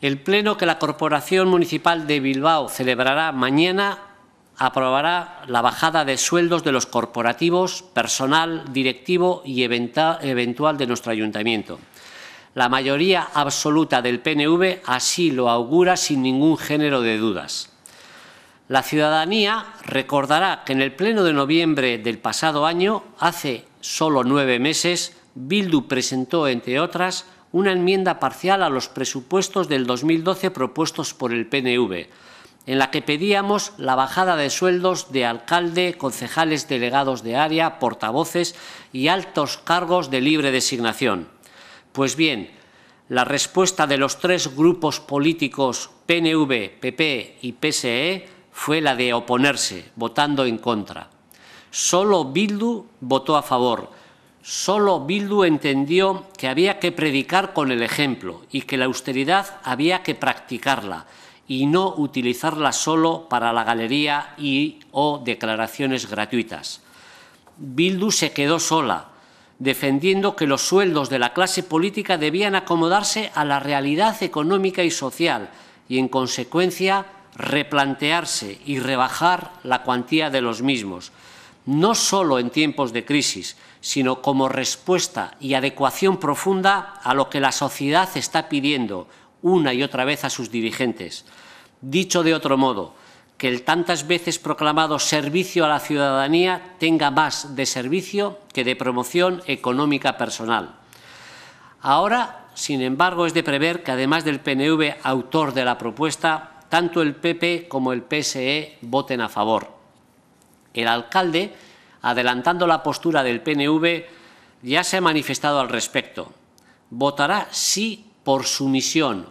El pleno que la Corporación Municipal de Bilbao celebrará mañana aprobará la bajada de sueldos de los corporativos, personal, directivo y eventual de nuestro ayuntamiento. La mayoría absoluta del PNV así lo augura sin ningún género de dudas. La ciudadanía recordará que en el Pleno de noviembre del pasado año, hace solo nueve meses, Bildu presentó, entre otras, una enmienda parcial a los presupuestos del 2012 propuestos por el PNV, en la que pedíamos la bajada de sueldos de alcalde, concejales delegados de área, portavoces y altos cargos de libre designación. Pues bien, la respuesta de los tres grupos políticos PNV, PP y PSE fue la de oponerse, votando en contra. Solo Bildu votó a favor, Solo Bildu entendió que había que predicar con el ejemplo y que la austeridad había que practicarla y no utilizarla solo para la galería y o declaraciones gratuitas. Bildu se quedó sola, defendiendo que los sueldos de la clase política debían acomodarse a la realidad económica y social y, en consecuencia, replantearse y rebajar la cuantía de los mismos, no solo en tiempos de crisis, sino como respuesta y adecuación profunda a lo que la sociedad está pidiendo una y otra vez a sus dirigentes. Dicho de otro modo, que el tantas veces proclamado servicio a la ciudadanía tenga más de servicio que de promoción económica personal. Ahora, sin embargo, es de prever que, además del PNV autor de la propuesta, tanto el PP como el PSE voten a favor. El alcalde adelantando la postura del PNV, ya se ha manifestado al respecto. Votará sí por sumisión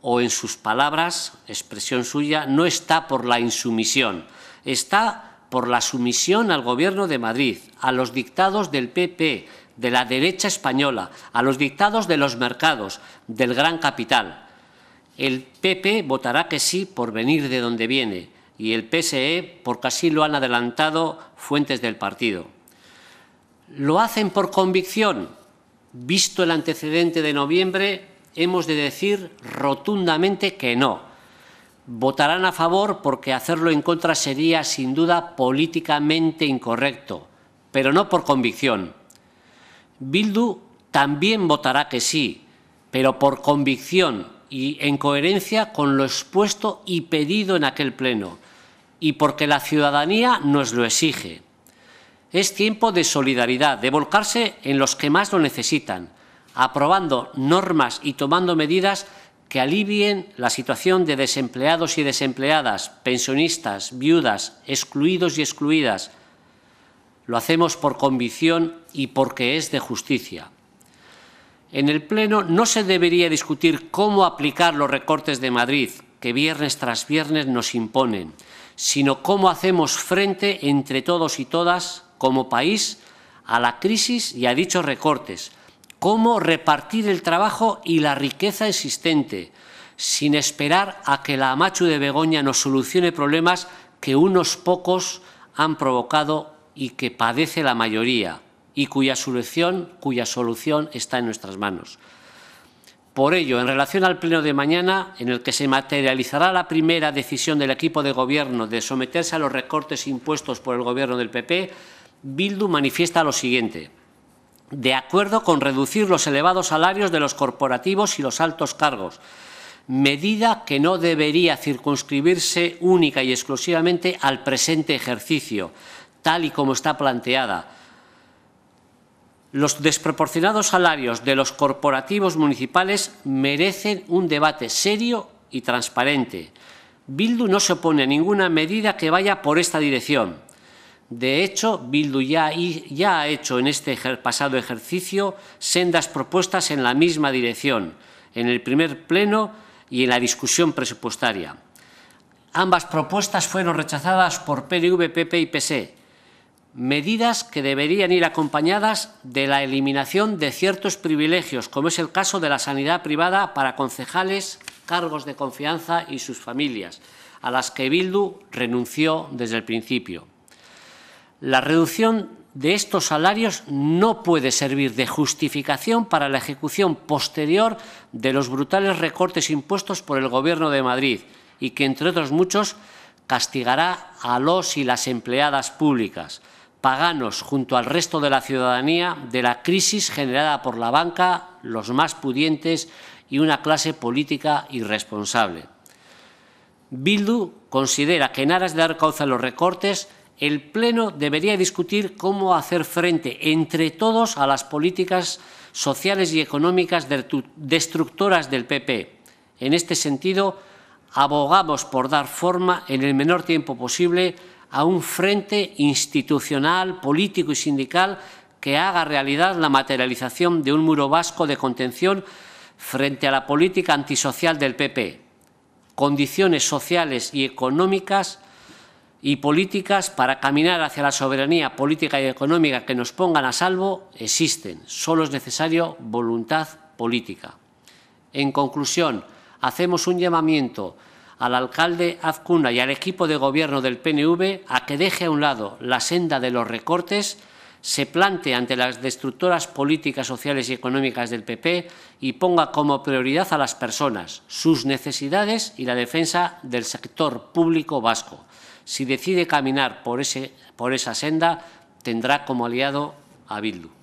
o, en sus palabras, expresión suya, no está por la insumisión, está por la sumisión al Gobierno de Madrid, a los dictados del PP, de la derecha española, a los dictados de los mercados, del gran capital. El PP votará que sí por venir de donde viene, y el PSE, porque así lo han adelantado fuentes del partido. Lo hacen por convicción. Visto el antecedente de noviembre, hemos de decir rotundamente que no. Votarán a favor porque hacerlo en contra sería sin duda políticamente incorrecto, pero no por convicción. Bildu también votará que sí, pero por convicción y en coherencia con lo expuesto y pedido en aquel Pleno y porque la ciudadanía nos lo exige. Es tiempo de solidaridad, de volcarse en los que más lo necesitan, aprobando normas y tomando medidas que alivien la situación de desempleados y desempleadas, pensionistas, viudas, excluidos y excluidas. Lo hacemos por convicción y porque es de justicia. En el Pleno no se debería discutir cómo aplicar los recortes de Madrid, que viernes tras viernes nos imponen, sino cómo hacemos frente entre todos y todas como país a la crisis y a dichos recortes, cómo repartir el trabajo y la riqueza existente, sin esperar a que la Amachu de Begoña nos solucione problemas que unos pocos han provocado y que padece la mayoría y cuya solución, cuya solución está en nuestras manos. Por ello, en relación al pleno de mañana, en el que se materializará la primera decisión del equipo de Gobierno de someterse a los recortes impuestos por el Gobierno del PP, Bildu manifiesta lo siguiente. De acuerdo con reducir los elevados salarios de los corporativos y los altos cargos, medida que no debería circunscribirse única y exclusivamente al presente ejercicio, tal y como está planteada, los desproporcionados salarios de los corporativos municipales merecen un debate serio y transparente. Bildu no se opone a ninguna medida que vaya por esta dirección. De hecho, Bildu ya, ha hecho en este pasado ejercicio sendas propuestas en la misma dirección, en el primer pleno y en la discusión presupuestaria. Ambas propuestas fueron rechazadas por PNV, PP y PSE medidas que deberían ir acompañadas de la eliminación de ciertos privilegios, como es el caso de la sanidad privada para concejales, cargos de confianza y sus familias, a las que Bildu renunció desde el principio. La reducción de estos salarios no puede servir de justificación para la ejecución posterior de los brutales recortes impuestos por el Gobierno de Madrid y que, entre otros muchos, castigará a los y las empleadas públicas paganos junto al resto de la ciudadanía de la crisis generada por la banca, los más pudientes y una clase política irresponsable. Bildu considera que en aras de dar causa a los recortes, el Pleno debería discutir cómo hacer frente entre todos a las políticas sociales y económicas destructoras del PP. En este sentido, abogamos por dar forma en el menor tiempo posible a un frente institucional, político y sindical que haga realidad la materialización de un muro vasco de contención frente a la política antisocial del PP. Condiciones sociales y económicas y políticas para caminar hacia la soberanía política y económica que nos pongan a salvo existen. Solo es necesario voluntad política. En conclusión, hacemos un llamamiento al alcalde Azcuna y al equipo de gobierno del PNV a que deje a un lado la senda de los recortes, se plante ante las destructoras políticas sociales y económicas del PP y ponga como prioridad a las personas, sus necesidades y la defensa del sector público vasco. Si decide caminar por, ese, por esa senda, tendrá como aliado a Bildu.